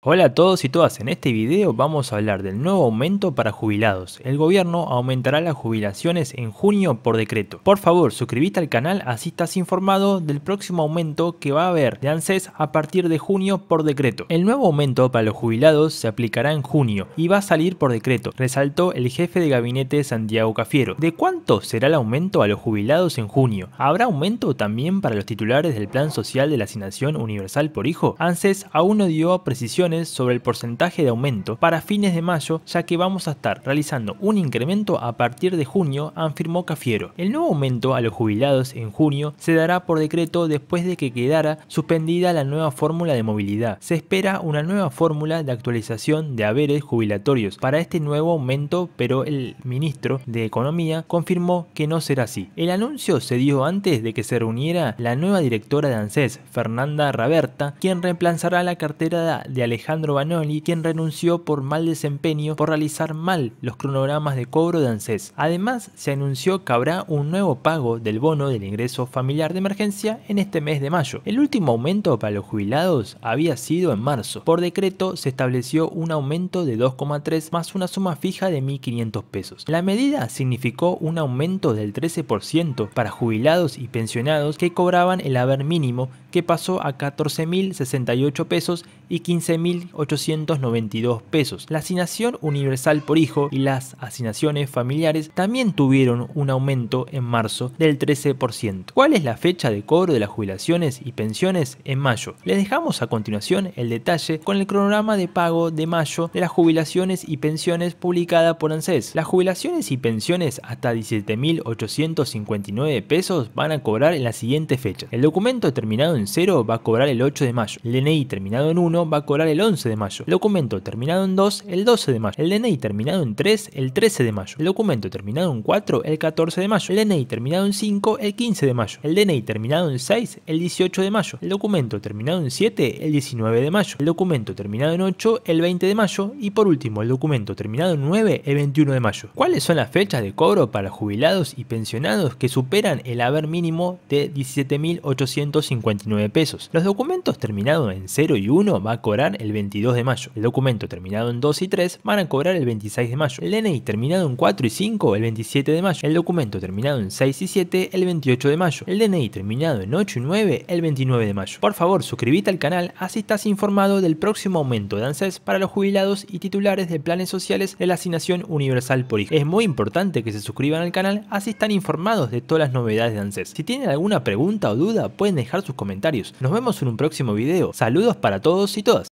Hola a todos y todas, en este video vamos a hablar del nuevo aumento para jubilados. El gobierno aumentará las jubilaciones en junio por decreto. Por favor, suscríbete al canal así estás informado del próximo aumento que va a haber de ANSES a partir de junio por decreto. El nuevo aumento para los jubilados se aplicará en junio y va a salir por decreto, resaltó el jefe de gabinete Santiago Cafiero. ¿De cuánto será el aumento a los jubilados en junio? ¿Habrá aumento también para los titulares del Plan Social de la Asignación Universal por Hijo? ANSES aún no dio precisión sobre el porcentaje de aumento para fines de mayo ya que vamos a estar realizando un incremento a partir de junio, afirmó Cafiero. El nuevo aumento a los jubilados en junio se dará por decreto después de que quedara suspendida la nueva fórmula de movilidad. Se espera una nueva fórmula de actualización de haberes jubilatorios para este nuevo aumento, pero el ministro de Economía confirmó que no será así. El anuncio se dio antes de que se reuniera la nueva directora de ANSES, Fernanda Raberta, quien reemplazará la cartera de Alejandro Alejandro Banoli, quien renunció por mal desempeño por realizar mal los cronogramas de cobro de ANSES. Además, se anunció que habrá un nuevo pago del bono del ingreso familiar de emergencia en este mes de mayo. El último aumento para los jubilados había sido en marzo. Por decreto se estableció un aumento de 2,3 más una suma fija de 1.500 pesos. La medida significó un aumento del 13% para jubilados y pensionados que cobraban el haber mínimo que pasó a 14.068 pesos y 15.000 1.892 pesos. La asignación universal por hijo y las asignaciones familiares también tuvieron un aumento en marzo del 13%. ¿Cuál es la fecha de cobro de las jubilaciones y pensiones? En mayo. Les dejamos a continuación el detalle con el cronograma de pago de mayo de las jubilaciones y pensiones publicada por ANSES. Las jubilaciones y pensiones hasta 17.859 pesos van a cobrar en la siguiente fecha. El documento terminado en 0 va a cobrar el 8 de mayo. El DNI terminado en 1 va a cobrar el 11 de mayo, el documento terminado en 2 el 12 de mayo, el DNI terminado en 3 el 13 de mayo, el documento terminado en 4 el 14 de mayo, el DNI terminado en 5 el 15 de mayo, el DNI terminado en 6 el 18 de mayo, el documento terminado en 7 el 19 de mayo, el documento terminado en 8 el 20 de mayo y por último el documento terminado en 9 el 21 de mayo. ¿Cuáles son las fechas de cobro para jubilados y pensionados que superan el haber mínimo de 17.859 pesos? Los documentos terminados en 0 y 1 va a cobrar el el 22 de mayo, el documento terminado en 2 y 3 van a cobrar el 26 de mayo, el DNI terminado en 4 y 5 el 27 de mayo, el documento terminado en 6 y 7 el 28 de mayo, el DNI terminado en 8 y 9 el 29 de mayo. Por favor, suscríbete al canal, así estás informado del próximo aumento de ANSES para los jubilados y titulares de planes sociales de la asignación universal por hijo. Es muy importante que se suscriban al canal, así están informados de todas las novedades de ANSES. Si tienen alguna pregunta o duda, pueden dejar sus comentarios. Nos vemos en un próximo video. Saludos para todos y todas.